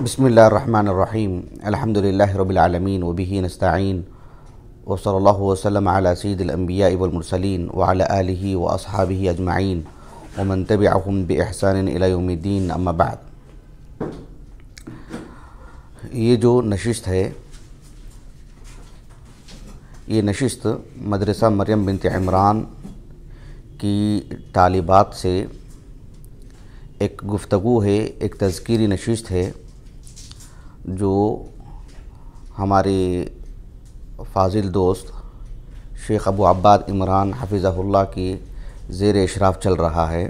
बसमीम अलहमदिल्ला रबालमीन वबी नस्तीन वसल वसलम सईदम्बिया इबलमरसलिन वाल व असहाबी अजमाइन वमन तब बहसानदीन अम्माबाद ये जो नशिस्त है ये नशिस्त मदरसा मरियम बिनत इमरान की तालिबात से एक गुफ्तगु है एक तस्करी नशिस्त है जो हमारे फाजिल दोस्त शेख अबू अब्बाद इमरान हफिज़हुल्ला के ज़ेर अशराफ़ चल रहा है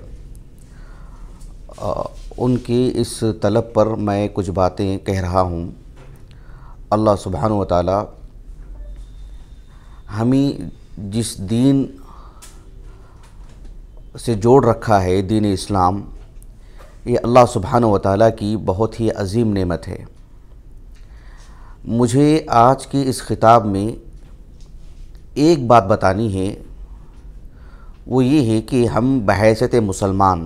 उनकी इस तलब पर मैं कुछ बातें कह रहा हूँ अल्लाह सुबहान व हमें जिस दीन से जोड़ रखा है दीन इस्लाम ये अल्लाह सुबहान वाली की बहुत ही अजीम नेमत है मुझे आज की इस ख़िताब में एक बात बतानी है वो ये है कि हम बहसत मुसलमान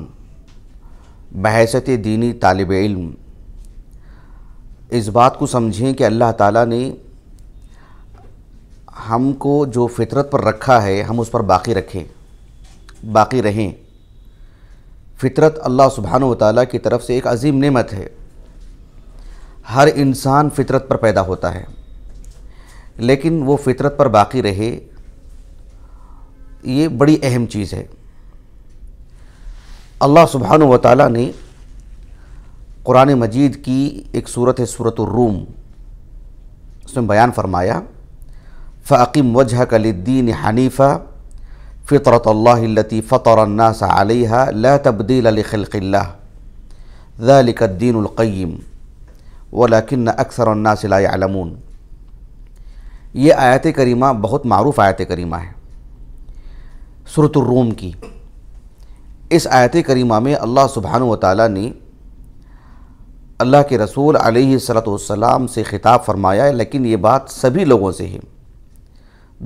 बहसत दीनी तालब इल्म इस बात को समझें कि अल्लाह ताला ने हमको जो फितरत पर रखा है हम उस पर बाकी रखें बाकी रहें फितरत अल्लाह सुबहान वाली की तरफ से एक अजीम नेमत है हर इंसान फितरत पर पैदा होता है लेकिन वो फितरत पर बाकी रहे ये बड़ी अहम चीज़ है अल्लाह सुबहान व ताली ने क़ुरान मजीद की एक सूरत है सूरत रूम उसमें बयान फरमाया फ़ीम वजह कलद्दीन हनीफ़ा फ़ितरत अल्लाती फ़तरन्ना सा तब्दील तब्दील खिल्ला ज़लिकद्दीनकैम वलाकिन अक्सर नासिलामून ये आयत करीमा बहुत मरूफ आयत करीमा है सुरतरूम की इस आयत करीमा में अल्लाह सुबहान ताली ने अल्लाह के रसूल आलतम से ख़िताब फरमाया है लेकिन ये बात सभी लोगों से है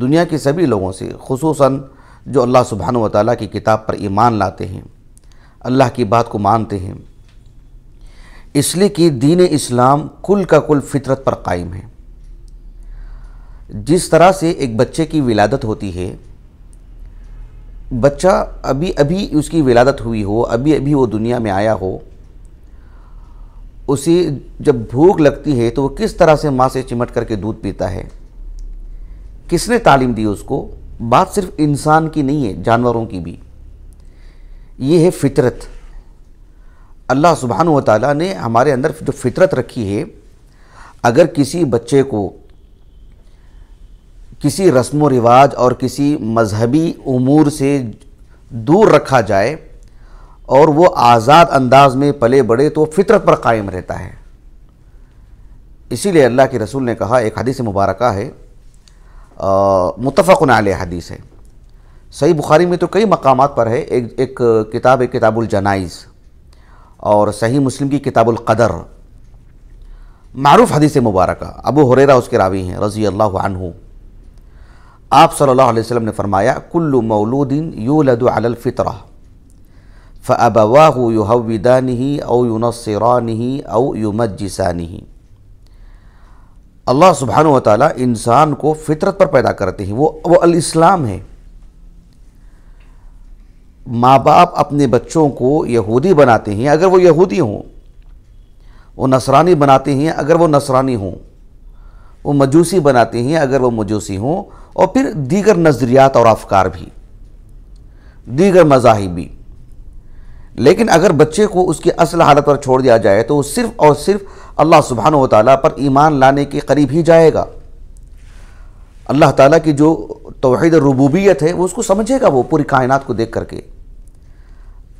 दुनिया के सभी लोगों से खसूस जो अल्लाह सुबहान व ताली की किताब पर ईमान लाते हैं अल्लाह की बात को मानते हैं इसलिए कि दीन इस्लाम कुल का कुल फितरत पर कायम है जिस तरह से एक बच्चे की विलादत होती है बच्चा अभी अभी उसकी विलादत हुई हो अभी अभी वो दुनिया में आया हो उसे जब भूख लगती है तो वो किस तरह से माँ से चिमट करके दूध पीता है किसने तालीम दी उसको बात सिर्फ इंसान की नहीं है जानवरों की भी ये है फितरत अल्लाह सुबहान ताली ने हमारे अंदर जो फितरत रखी है अगर किसी बच्चे को किसी रस्म व रिवाज और किसी मजहबी उमूर से दूर रखा जाए और वो आज़ाद अंदाज में पले बड़े तो फितरत पर कायम रहता है इसीलिए अल्लाह के रसूल ने कहा एक हदीस मुबारक है मुतफ़न आल हदीस है सही बुखारी में तो कई मकाम पर है एक एक किताब है किताबुल जनाइज़ और सही मुस्लिम की किताबुल कदर मारूफ हदीस मुबारक अबू हुरेरा उसके रावी हैं रज़ी अल्लाह अनहु आप सल्लल्लाहु अलैहि वसल्लम ने फरमाया कुल्लु मौलूदिन यूलद अलफ़ितरा फ़अबवाहु युहविदानी औ युनसरानी औ युमजसानी अल्लाह सुबहान तसान इंसान को फितरत पर पैदा करते हैं वो वो अल इस्लाम है माँ बाप अपने बच्चों को यहूदी बनाते हैं अगर वो यहूदी हों वो नसरानी बनाते हैं अगर वो नसरानी हों वो मजूसी बनाते हैं अगर वो मजूसी हों और फिर दीगर नज़रियात और अफकार भी दीगर मजाहिब भी लेकिन अगर बच्चे को उसकी असल हालत पर छोड़ दिया जाए तो वो सिर्फ़ और सिर्फ अल्लाह सुबहान तला पर ईमान लाने के करीब ही जाएगा अल्लाह ताला की जो तोहद रबूबियत है वो उसको समझेगा वो पूरी कायनात को देख करके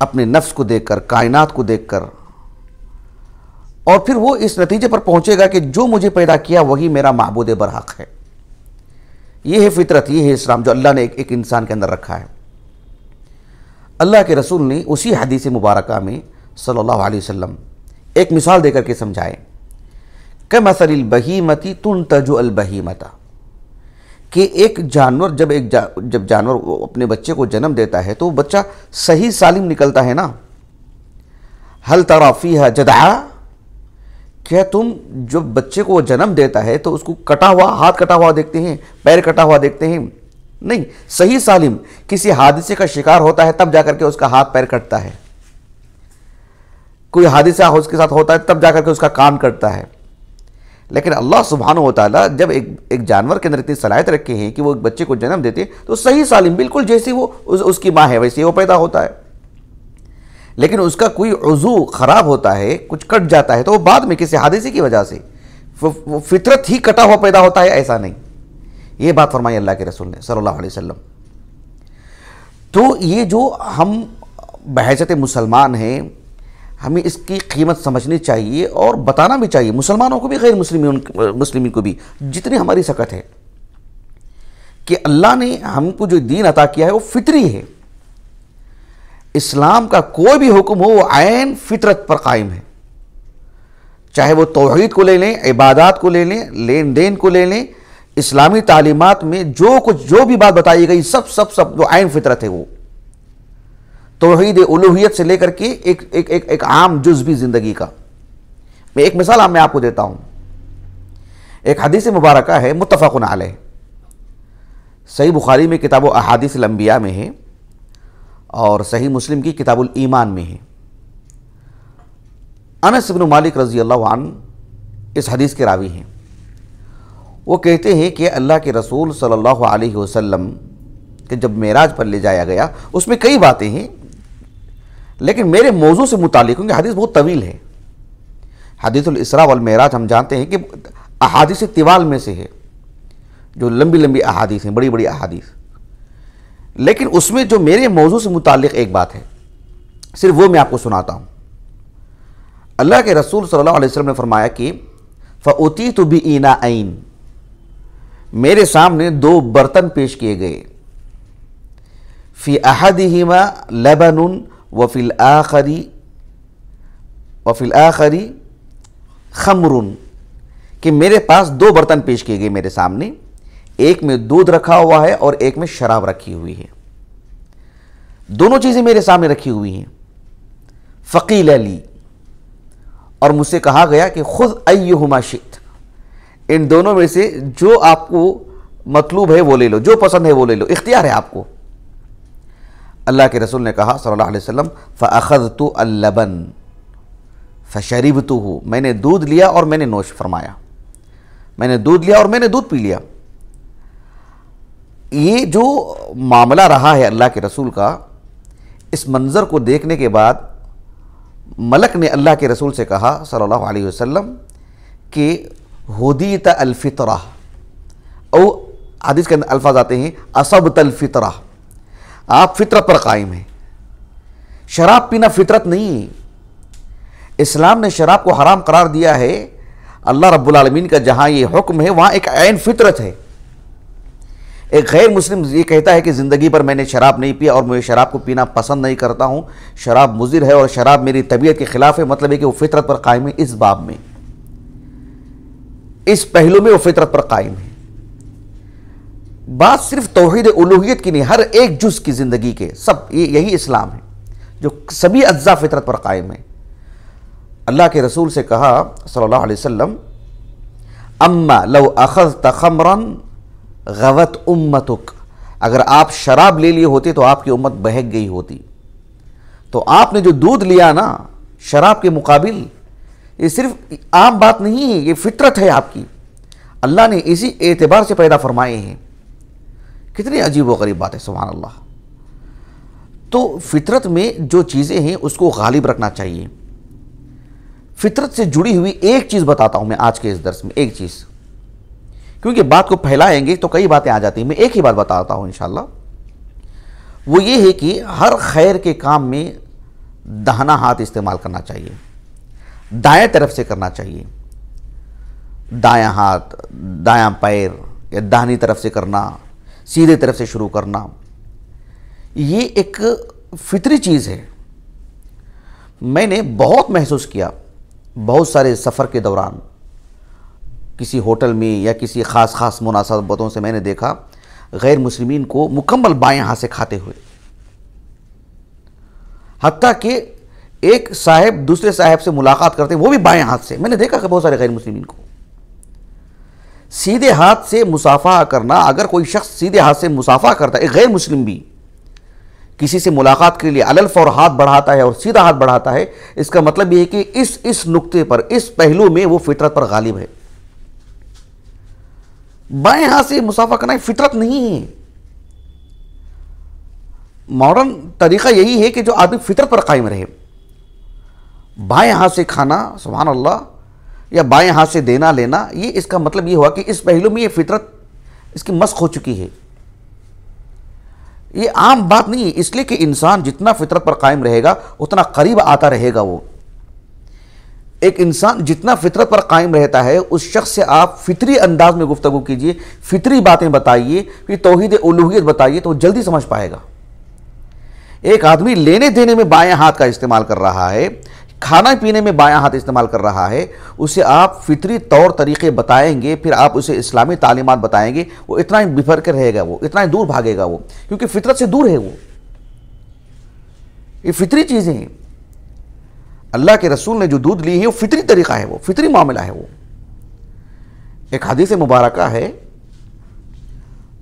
अपने नफ्स को देखकर कायनात को देखकर और फिर वो इस नतीजे पर पहुंचेगा कि जो मुझे पैदा किया वही मेरा महबूद बरहक है ये है फितरत ये है इस्लाम जो अल्लाह ने एक, एक इंसान के अंदर रखा है अल्लाह के रसूल ने उसी हदीस मुबारक में सल्लल्लाहु अलैहि वसल्लम एक मिसाल देकर के समझाए कमसल बहीमती तुन तजो अलबहीमता कि एक जानवर जब एक जा, जब जानवर अपने बच्चे को जन्म देता है तो वो बच्चा सही सालिम निकलता है ना हल तराफी है जदा क्या तुम जब बच्चे को जन्म देता है तो उसको कटा हुआ हाथ कटा हुआ देखते हैं पैर कटा हुआ देखते हैं नहीं सही सालिम किसी हादसे का शिकार होता है तब जाकर के उसका हाथ पैर कटता है कोई हादसा उसके साथ होता है तब जाकर के उसका कान कटता है लेकिन अल्लाह सुबहान तला जब एक एक जानवर के अंदर इतनी सलाहित रखे हैं कि वो एक बच्चे को जन्म देते हैं तो सही सालिम बिल्कुल जैसी वो उस, उसकी माँ है वैसे वो पैदा होता है लेकिन उसका कोई वज़ू ख़राब होता है कुछ कट जाता है तो वो बाद में किसी हादसे की वजह से वो फितरत ही कटा हुआ पैदा होता है ऐसा नहीं ये बात फरमाई अल्लाह के रसूल ने सल्ला अलैहि तो ये जो हम बहसत मुसलमान हैं हमें इसकी कीमत समझनी चाहिए और बताना भी चाहिए मुसलमानों को भी गैर मुस्लिम मुस्लिम को भी जितनी हमारी सकत है कि अल्लाह ने हमको जो दीन अता किया है वो फितरी है इस्लाम का कोई भी हुक्म हो वो आयन फितरत पर कायम है चाहे वो तोहहीद को ले लें इबादत को ले लें लेन देन को ले लें इस्लामी तालीमत में जो कुछ जो भी बात बताई गई सब सब सब जो आयन फितरत है वो तोहहीद उलूहियत से लेकर के एक एक एक एक आम जुज्वी ज़िंदगी का मैं एक मिसाल आप मैं आपको देता हूँ एक हदीस मुबारक है मुतफ़न आल सही बुखारी में किताब अहादीस लंबिया में है और सही मुस्लिम की किताबुल ईमान में है अनस बिन मालिक रजी अल्लाह इस हदीस के रावी हैं वो कहते हैं कि अल्लाह के रसूल सल्लल्लाहु अलैहि वसल्लम के जब मेराज पर ले जाया गया उसमें कई बातें हैं लेकिन मेरे मौजू से मुतल क्योंकि हदीस बहुत तवील है हदीसरा वलमराज हम जानते हैं कि अहादीस तिवाल में से है जो लंबी लंबी अहादीस हैं बड़ी बड़ी अहादीस लेकिन उसमें जो मेरे मौजू से मुतल एक बात है सिर्फ वो मैं आपको सुनाता हूँ अल्लाह के रसूल सल्लाम ने फरमाया कि फोती तो भी ईना आइन मेरे सामने दो बर्तन पेश किए गए फ़ी अहद हीमा लेबन वफिल आखरी वफिल आखरी खमरुन कि मेरे पास दो बर्तन पेश किए गए मेरे सामने एक में दूध रखा हुआ है और एक में शराब रखी हुई है दोनों चीज़ें मेरे सामने रखी हुई हैं फ़कील अली और मुझसे कहा गया कि खुद अयुमा शित इन दोनों में से जो आपको मतलूब है वो ले लो जो पसंद है वो ले लो इख्तियार है आपको अल्लाह के रसूल ने कहा सल्लल्लाहु अलैहि वसल्लम फ़खद तो अल्लबन फ़शरीब तो हो मैंने दूध लिया और मैंने नोश फरमाया मैंने दूध लिया और मैंने दूध पी लिया ये जो मामला रहा है अल्लाह के रसूल का इस मंज़र को देखने के बाद मलक ने अल्लाह के रसूल से कहा सल्लल्लाहु अलैहि वसल्लम कि होदी तलफ़ितरा और हदीस के अंदर अल्फाज आते हैं असब तलफ़ितरा आप फितरत पर कायम हैं शराब पीना फितरत नहीं है इस्लाम ने शराब को हराम करार दिया है अल्लाह रब्बुल का जहाँ ये हुक्म है वहाँ एक आन फितरत है एक गैर मुस्लिम ये कहता है कि ज़िंदगी पर मैंने शराब नहीं पिया और मुझे शराब को पीना पसंद नहीं करता हूँ शराब मुजिर है और शराब मेरी तबीयत के ख़िलाफ़ है मतलब है कि वो फितरत पर कायम है इस बाब में इस पहलू में वो फितरत पर कायम है बात सिर्फ तोहद उलूहियत की नहीं हर एक जुज की ज़िंदगी के सब ये यही इस्लाम है जो सभी अज्जा फितरत पर कायम है अल्लाह के रसूल से कहा सल्लल्लाहु अलैहि वसल्लम अम्मा लव अखज तखमरन गवत उम्मतुक अगर आप शराब ले लिए होते तो आपकी उम्मत बहक गई होती तो आपने जो दूध लिया ना शराब के मुकाबिल ये सिर्फ आम बात नहीं है ये फितरत है आपकी अल्लाह ने इसी एतबार से पैदा फरमाए हैं कितनी अजीब व गरीब बात है सुबहान अल्लाह तो फितरत में जो चीज़ें हैं उसको गालिब रखना चाहिए फितरत से जुड़ी हुई एक चीज़ बताता हूँ मैं आज के इस दर्स में एक चीज़ क्योंकि बात को फैलाएंगे तो कई बातें आ जाती हैं मैं एक ही बात बताता हूँ इन वो ये है कि हर खैर के काम में दाहना हाथ इस्तेमाल करना चाहिए दाएं तरफ से करना चाहिए दायां हाथ दायां पैर या दाहनी तरफ से करना सीधे तरफ से शुरू करना ये एक फितरी चीज़ है मैंने बहुत महसूस किया बहुत सारे सफ़र के दौरान किसी होटल में या किसी ख़ास ख़ास मुनासबतों से मैंने देखा गैर मुस्लिमीन को मुकम्मल बाएं हाथ से खाते हुए हती कि एक साहब दूसरे साहब से मुलाकात करते वो भी बाएं हाथ से मैंने देखा कि बहुत सारे गैर मुस्लिमीन को सीधे हाथ से मुसाफा करना अगर कोई शख्स सीधे हाथ से मुसाफा करता है गैर मुस्लिम भी किसी से मुलाकात के लिए अलल और हाथ बढ़ाता है और सीधा हाथ बढ़ाता है इसका मतलब यह है कि इस इस नुक्ते पर इस पहलू में वो फितरत पर गालिब है बाएं हाथ से मुसाफा करना फितरत नहीं है मॉडर्न तरीका यही है कि जो आदमी फितरत पर कायम रहे बाएं हाथ से खाना सुबहान अल्लाह या बाएं हाथ से देना लेना ये इसका मतलब ये हुआ कि इस पहलू में ये फितरत इसकी मस्क हो चुकी है ये आम बात नहीं है इसलिए कि इंसान जितना फितरत पर कायम रहेगा उतना करीब आता रहेगा वो एक इंसान जितना फितरत पर कायम रहता है उस शख्स से आप फितरी अंदाज में गुफ्तगु कीजिए फितरी बातें बताइए फिर तोहद उलूहियत बताइए तो जल्दी समझ पाएगा एक आदमी लेने देने में बाएं हाथ का इस्तेमाल कर रहा है खाना पीने में बायां हाथ इस्तेमाल कर रहा है उसे आप फितरी तौर तरीके बताएंगे फिर आप उसे इस्लामी तालीमत बताएंगे वो इतना ही बिफर कर रहेगा वो इतना ही दूर भागेगा वो क्योंकि फितरत से दूर है वो ये फितरी चीज़ें हैं अल्लाह के रसूल ने जो दूध ली है वो फितरी तरीका है वो फितरी मामला है वो एक हदीस मुबारक है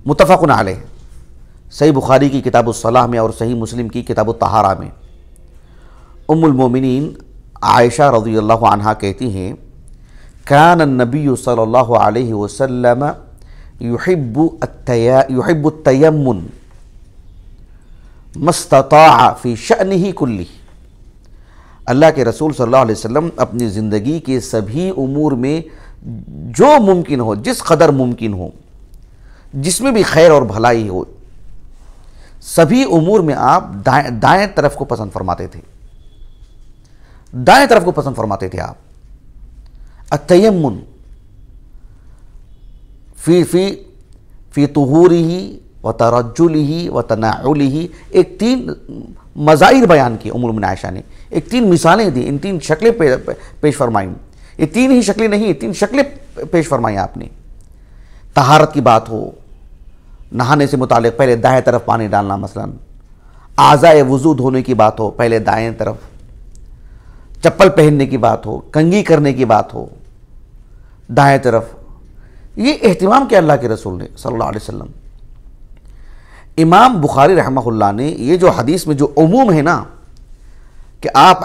मुतफ़न आल सही बुखारी की किताब सलाह में और सही मुस्लिम की किताब तहारा में उमुलमोमिन आयशा रजी अल्लाह आनहा कहती हैं कान नबी सल्ला वसम युहिबुतयमन मस्तता फ़ी शन ही कुल्ली अल्लाह के रसूल सल्लल्लाहु अलैहि वसल्लम अपनी ज़िंदगी के सभी उमूर में जो मुमकिन हो जिस कदर मुमकिन हो जिसमें भी खैर और भलाई हो सभी उमूर में आप दाएं दाएं तरफ को पसंद फरमाते थे दाएं तरफ को पसंद फरमाते थे आप अतयमुन फी फी फी तहूर ही व तरजुल ही व तनाउल ही एक तीन मज़ाइर बयान किए उमुल आयशा ने एक तीन मिसालें दी इन तीन शक्लें पे, पे, पेश फरमाई ये तीन ही शक्लें नहीं तीन शक्लें पेश फरमाई आपने तहारत की बात हो नहाने से मुतल पहले दाएं तरफ पानी डालना मसलन आज़ाए वजू धोने की बात हो पहले दाएं तरफ चप्पल पहनने की बात हो कंगी करने की बात हो दाएं तरफ ये अहतमाम किया अल्लाह के रसूल ने सल्लल्लाहु अलैहि वसल्लम इमाम बुखारी रहमहुल्ला ने ये जो हदीस में जो उमूम है ना कि आप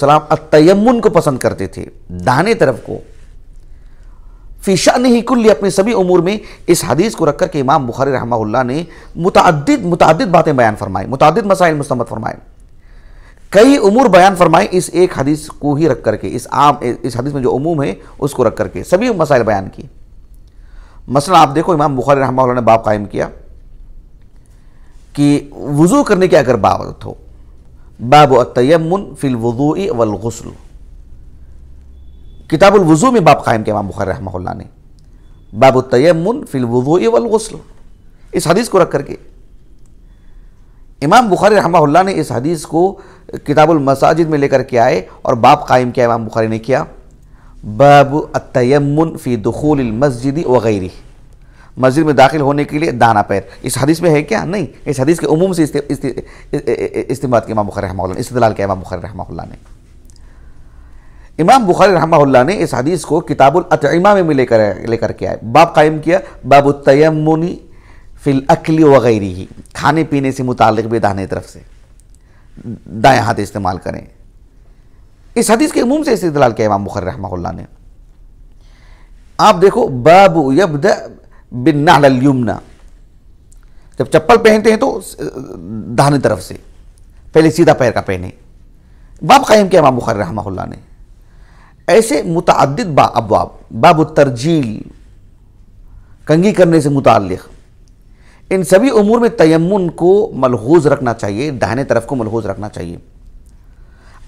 सलाम अतयमन को पसंद करते थे दाने तरफ को फ़िशा नहीं कुल्ली अपने सभी उमूर में इस हदीस को रख के इमाम बुखारी रहमहुल्ला ने मुतद मुतद बातें बयान फरमाई मुतद मसाइल मुस्तमत फरमाए कई उमूर बयान फरमाए इस एक हदीस को ही रख करके इस आम इस हदीस में जो उमूम है उसको रख करके सभी मसाइल बयान किए मसल आप देखो इमाम बुखारी रहम ने बाप कायम किया कि वज़ू करने की अगर बाबत हो बाब तयमन फिल वज़ू वलगसल किताबुल वज़ू में बाप कायम किया इमाम बुखारी रहम ने बाब तयमन फिल वज़ू वलगसल इस हदीस को रख करके इमाम बुखारी रहमतुल्लाह ने इस हदीस को किताबुल मसाजिद में लेकर के आए और बाप कायम किया इमाम बुखारी ने किया बाब अतयमन फ़ी दखूल मस्जिद वगैरह मस्जिद में दाखिल होने के लिए दाना पैर इस हदीस में है क्या नहीं इस हदीस के उमूम से इस्तेमाल किया इमाम बुखारी रहमा इस्तलाल किया इमाम बुखारी रहमा ने इमाम बुखारी रहमा ने इस हदीस को किताबुल अतमा में लेकर लेकर के आए बाप कायम किया बाबुतयमनी फिल अकली वगैरह ही खाने पीने से मुतक भी दाहने तरफ से दाएँ हाथ इस्तेमाल करें इस हदीस के मुँह से इस इस्तलाल किया इमाम बुखर रहा ने आप देखो बाबू यब बिन जब चप्पल पहनते हैं तो दाहने तरफ से पहले सीधा पैर का पहने बाब कायम किया इमाम बुखर रहा ने ऐसे मुतद बा अबवाब बाब तरजील कंगी करने से मुतक़ इन सभी उमूर में तयमुन को मलहूज रखना चाहिए दाहिने तरफ को मलहूज रखना चाहिए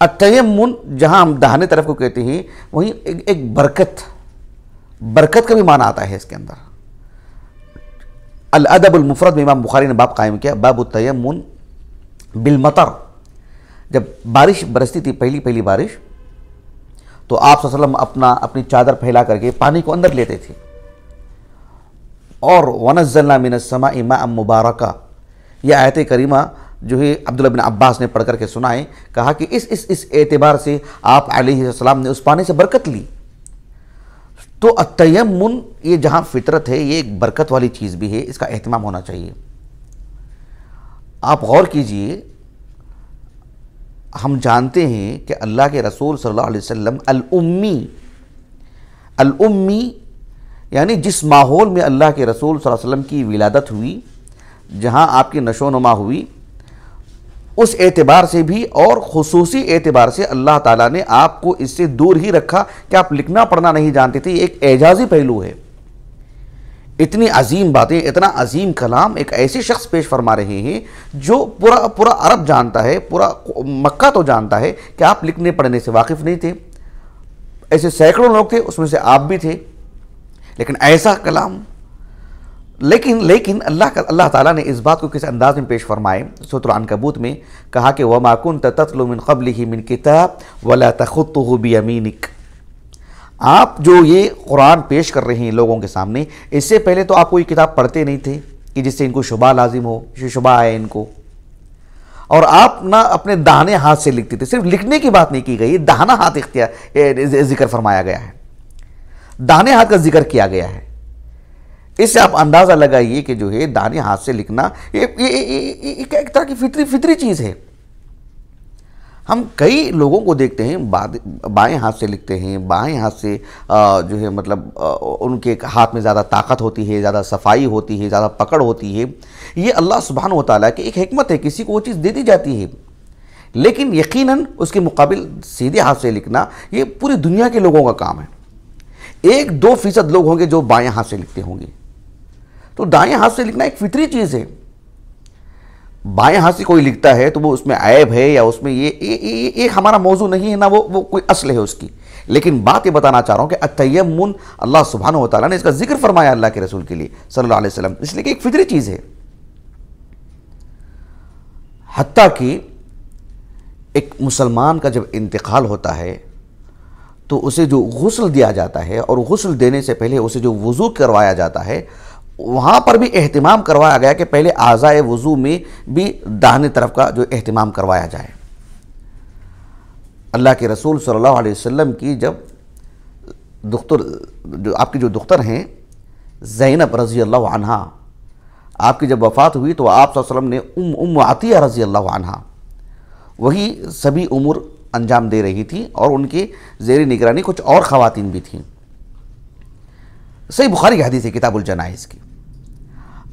अतयमुन जहाँ हम दाहिने तरफ को कहते हैं वहीं एक, एक बरकत बरकत का भी माना आता है इसके अंदर अलअदबुलमफरत में इमाम बुखारी ने बाब कायम किया बाब तयमन बिलमतर जब बारिश बरसती थी पहली पहली बारिश तो आप वसल्लम अपना अपनी चादर फैला करके पानी को अंदर लेते थे और वनजल्ला समा इमा मुबारक यह आयत करीमा जो है अब्दुल्बिन बिन अब्बास ने पढ़ करके सुनाए कहा कि इस इस इस एतबार से आप आलम ने उस पानी से बरकत ली तो अतयमन ये जहाँ फितरत है ये एक बरकत वाली चीज़ भी है इसका अहतमाम होना चाहिए आप गौर कीजिए हम जानते हैं कि अल्लाह के रसूल सल्लल्लाहु अलैहि वसल्लम अल उम्मी अल उम्मी यानी जिस माहौल में अल्लाह के रसूल वसल्लम की विलादत हुई जहाँ आपकी नशो नमा हुई उस एतबार से भी और खसूसी एतबार से अल्लाह ताला ने आपको इससे दूर ही रखा कि आप लिखना पढ़ना नहीं जानते थे एक एजाजी पहलू है इतनी अजीम बातें इतना अजीम कलाम एक ऐसे शख्स पेश फरमा रहे हैं जो पूरा पूरा अरब जानता है पूरा मक्का तो जानता है कि आप लिखने पढ़ने से वाकिफ़ नहीं थे ऐसे सैकड़ों लोग थे उसमें से आप भी थे लेकिन ऐसा कलाम लेकिन लेकिन अल्लाह का अल्लाह ताला ने इस बात को किस अंदाज में पेश फरमाए सतुरान कबूत में कहा कि व माकुन तत्लमिन कबल ही मिन किताब वला तखुत बी अमीनिक आप जो ये कुरान पेश कर रहे हैं लोगों के सामने इससे पहले तो आप कोई किताब पढ़ते नहीं थे कि जिससे इनको शुबा लाजिम हो शुबा आए इनको और आप ना अपने दाहने हाथ से लिखते थे सिर्फ लिखने की बात नहीं की गई दाहना हाथ इख्तियार जिक्र फरमाया गया है दाने हाथ का जिक्र किया गया है इससे आप अंदाज़ा लगाइए कि जो है दाने हाथ से लिखना ये ये, ये, ये, ये एक तरह की फितरी फितरी चीज़ है हम कई लोगों को देखते हैं बाएं हाथ से लिखते हैं बाएं हाथ से जो है मतलब उनके हाथ में ज़्यादा ताकत होती है ज़्यादा सफाई होती है ज़्यादा पकड़ होती है ये अल्लाह सुबहान वाली की एक हमत है किसी को वो चीज़ दे दी जाती है लेकिन यकीनन उसके मुकाबले सीधे हाथ से लिखना ये पूरी दुनिया के लोगों का काम है एक दो फीसद लोग होंगे जो बाएं हाथ से लिखते होंगे तो दाएं हाथ से लिखना एक फितरी चीज़ है बाएं हाथ से कोई लिखता है तो वो उसमें ऐब है या उसमें ये एक हमारा मौजू नहीं है ना वो वो कोई असल है उसकी लेकिन बात ये बताना चाह रहा हूं कि मुन अल्लाह सुबहान तला ने इसका जिक्र फरमाया अल्लाह के रसूल के लिए सल्लल्लाहु अलैहि वसल्लम इसलिए कि एक फितरी चीज़ है हती कि एक मुसलमान का जब इंतकाल होता है तो उसे जो गसल दिया जाता है और गसल देने से पहले उसे जो वज़ू करवाया जाता है वहाँ पर भी अहतमाम करवाया गया कि पहले आज़ाए वज़ू में भी दाहने तरफ का जो अहतमाम करवाया जाए अल्लाह के रसूल सल्लल्लाहु अलैहि वसल्लम की जब दुख्तर जो आपकी जो दुख्तर हैं जैनब रज़ी अल्लाह आनहा आपकी जब वफ़ात हुई तो आप वसल्लम ने उम उम आतिया रज़ी अल्लाह आनहा वही सभी उम्र अंजाम दे रही थी और उनके जेर निगरानी कुछ और ख़वान भी थीं सही बुखारी हदीस है किताबुल जनाइज की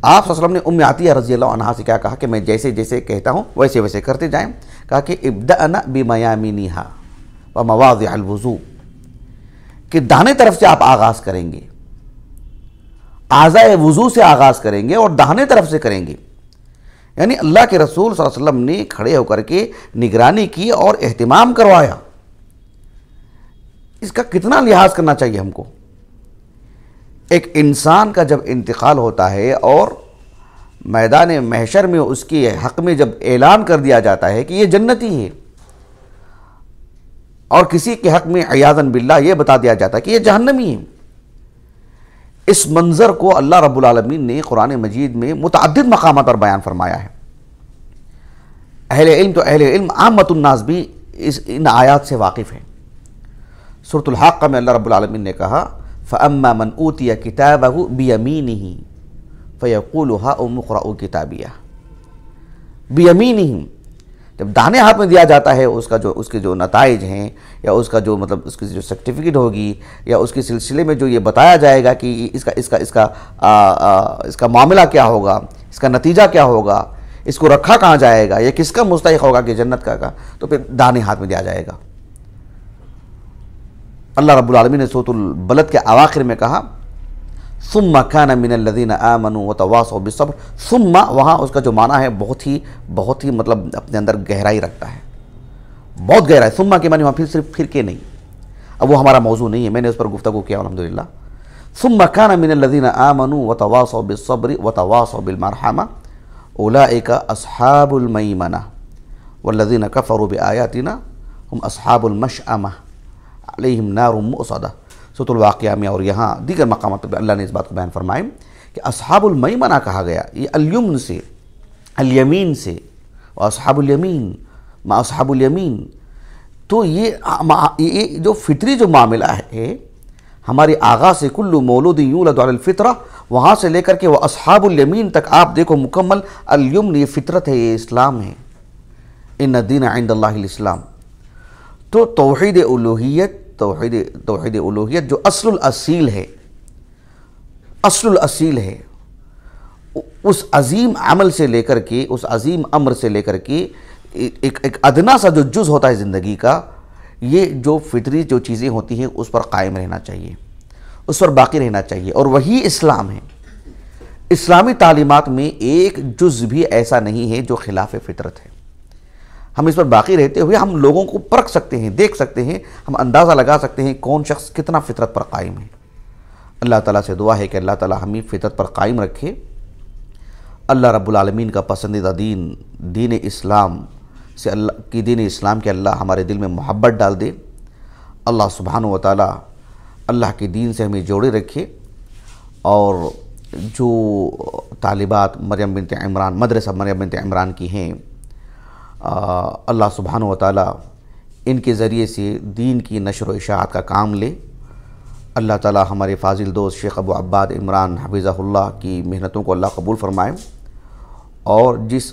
आप वसलम ने उम्म रजी अल्लाह से क्या कहा कि मैं जैसे जैसे कहता हूँ वैसे वैसे करते जाएँ कहा कि इब्दाना नहा व मवाज अलवज़ू कि दाने तरफ से आप आगाज़ करेंगे आज़ा वज़ू से आगाज़ करेंगे और दाने तरफ से करेंगे यानी अल्लाह के रसूल वसल्लम ने खड़े होकर के निगरानी की और अहतमाम करवाया इसका कितना लिहाज करना चाहिए हमको एक इंसान का जब इंतकाल होता है और मैदान महशर में उसके हक़ में जब ऐलान कर दिया जाता है कि ये जन्नती है और किसी के हक़ में अयाजन बिल्ला ये बता दिया जाता है कि ये जहन्नमी है इस मंज़र को अल्लाह रब्बुल रबालमीन ने कुरान मजीद में मुतद मकाम पर बयान फरमाया है अहल इल्म तो अहल इल्म आम भी इस इन आयात से वाकिफ़ हैं सुरतुल्हाक़ में अल्लाह रब्बुल रबालमीन ने कहा फ़म्मा मन ऊतिया किताब बीमीन ही फ़यकूल हा उमक़रा किताबिया बीमीन ही जब दाने हाथ में दिया जाता है उसका जो उसके जो नतज हैं या उसका जो मतलब उसकी जो सर्टिफिकेट होगी या उसके सिलसिले में जो ये बताया जाएगा कि इसका इसका इसका आ, आ, इसका मामला क्या होगा इसका नतीजा क्या होगा इसको रखा कहाँ जाएगा या किसका मुस्तक होगा कि जन्नत का, का तो फिर दाने हाथ में दिया जाएगा अल्लाह रबुलमी ने सोतुलबलत के आवाखिर में कहा सुम्मा खान मिनल्लिन आमनु व तवास बिसब्र सुम्मा वहाँ उसका जो माना है बहुत ही बहुत ही मतलब अपने अंदर गहराई रखता है बहुत गहराई सुम्मा के मानी वहाँ फिर सिर्फ फिर के नहीं अब वो हमारा मौजू नहीं है मैंने उस पर गुफ्तु किया अलहमदिल्ला सुम्मा खान आ मनु व तवास बिसब्र व तवास बिलमरहमा ओला एक असहाबुलमना वल्लिन कफ़र आयातिना हम असहाबुलमश आमा अलहम नारुम सदा सतुलवाक़ में और यहाँ दीगर मकाम पर अल्लाह ने इस बात को बयान फरमाए कि असहाबुलमैमना कहा गया ये अलयुमन से अलयमीन से और असहाबुलयमीन मा तो ये ये जो फितरी जो मामला है हमारे आगा से कुल्लू मौलूद यूलफ़ितरा वहाँ से लेकर के वह असहाबुलमीन तक आप देखो मुकम्मल अलयुमन ये फ़ितरत है ये इस्लाम है इन दीन आइंद इस्लाम तो तोहद उलोहियत तोहद तोहद उलूहियत जो असल असील है असल असील है उस अजीम अमल से लेकर के उस अजीम अमर से लेकर के एक एक अदना सा जो जुज़ होता है ज़िंदगी का ये जो फितरी जो चीज़ें होती हैं उस पर कायम रहना चाहिए उस पर बाकी रहना चाहिए और वही इस्लाम है इस्लामी तालीमत में एक जुज़ भी ऐसा नहीं है जो खिलाफ फितरत है हम इस पर बाकी रहते हुए हम लोगों को परख सकते हैं देख सकते हैं हम अंदाज़ा लगा सकते हैं कौन शख्स कितना फितरत पर कायम है अल्लाह ताला से दुआ है कि अल्लाह ताला हमें फितरत पर कायम रखे अल्लाह रब्बुल आलमीन का पसंदीदा दीन दीन इस्लाम से अल्लाह की दीन इस्लाम के अल्लाह हमारे दिल में मोहब्बत डाल दे अल्लाह सुबहान व ताली अल्लाह के दीन से हमें जोड़े रखे और जो तालिबात मरियम बिनत इमरान मदरसा मरियम बिनत इमरान की हैं अल्लाह सुबहान वाली इनके ज़रिए से दीन की नशर इशात का काम ले अल्लाह ताला हमारे फाजिल दोस्त शेख अबू अब्बाद इमरान हफिज़ाल्ला की मेहनतों को अल्लाह कबूल फ़रमाए और जिस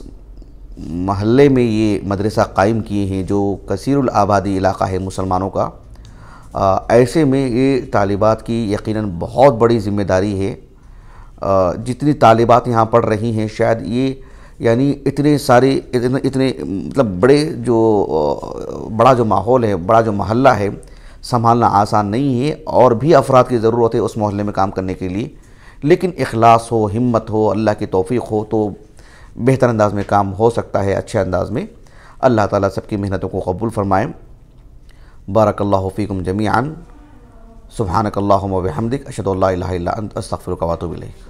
महल्ले में ये मदरसा कायम किए हैं जो कसीरुल आबादी इलाका है मुसलमानों का आ, ऐसे में ये तालिबात की यकीनन बहुत बड़ी ज़िम्मेदारी है आ, जितनी तालिबात यहाँ पढ़ रही हैं शायद ये यानी इतने सारे इतने इतने मतलब बड़े जो बड़ा जो माहौल है बड़ा जो महल्ला है संभालना आसान नहीं है और भी अफराद की ज़रूरत है उस मोहल्ले में काम करने के लिए लेकिन अखलास हो हिम्मत हो अल्लाह की तोफ़ी हो तो बेहतर अंदाज में काम हो सकता है अच्छे अंदाज में अल्लाह ताला सबकी मेहनतों को कबूल फ़रमाएँ बारकल्लाफ़ीकम जमीआन सुबहानकल्लाम हमदिक अशद अल्ला अस्तफ़िर